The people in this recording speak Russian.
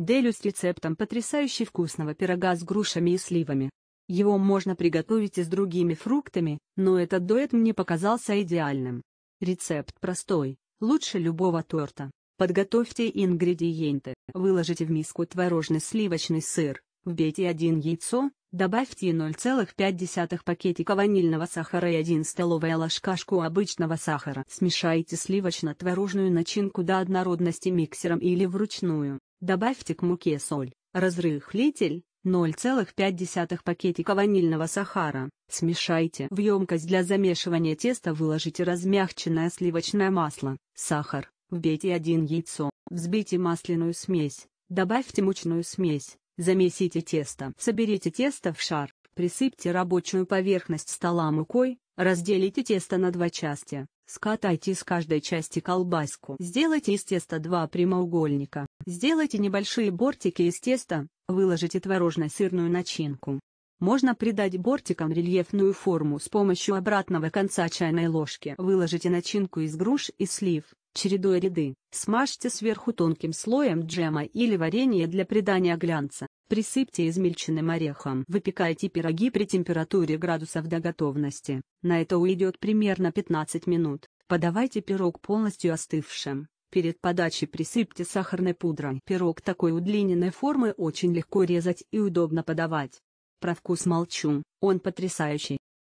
Делю с рецептом потрясающе вкусного пирога с грушами и сливами. Его можно приготовить и с другими фруктами, но этот дуэт мне показался идеальным. Рецепт простой, лучше любого торта. Подготовьте ингредиенты, выложите в миску творожный сливочный сыр, вбейте 1 яйцо, добавьте 0,5 пакетика ванильного сахара и 1 столовая ложка шку обычного сахара. Смешайте сливочно-творожную начинку до однородности миксером или вручную. Добавьте к муке соль, разрыхлитель, 0,5 пакетика ванильного сахара. Смешайте. В емкость для замешивания теста выложите размягченное сливочное масло, сахар, вбейте 1 яйцо, взбейте масляную смесь, добавьте мучную смесь, замесите тесто. Соберите тесто в шар, присыпьте рабочую поверхность стола мукой, разделите тесто на два части, Скатайте из каждой части колбаску. Сделайте из теста два прямоугольника. Сделайте небольшие бортики из теста, выложите творожно-сырную начинку. Можно придать бортикам рельефную форму с помощью обратного конца чайной ложки. Выложите начинку из груш и слив. Чередуя ряды, смажьте сверху тонким слоем джема или варенья для придания глянца. Присыпьте измельченным орехом. Выпекайте пироги при температуре градусов до готовности. На это уйдет примерно 15 минут. Подавайте пирог полностью остывшим. Перед подачей присыпьте сахарной пудрой. Пирог такой удлиненной формы очень легко резать и удобно подавать. Про вкус молчу, он потрясающий.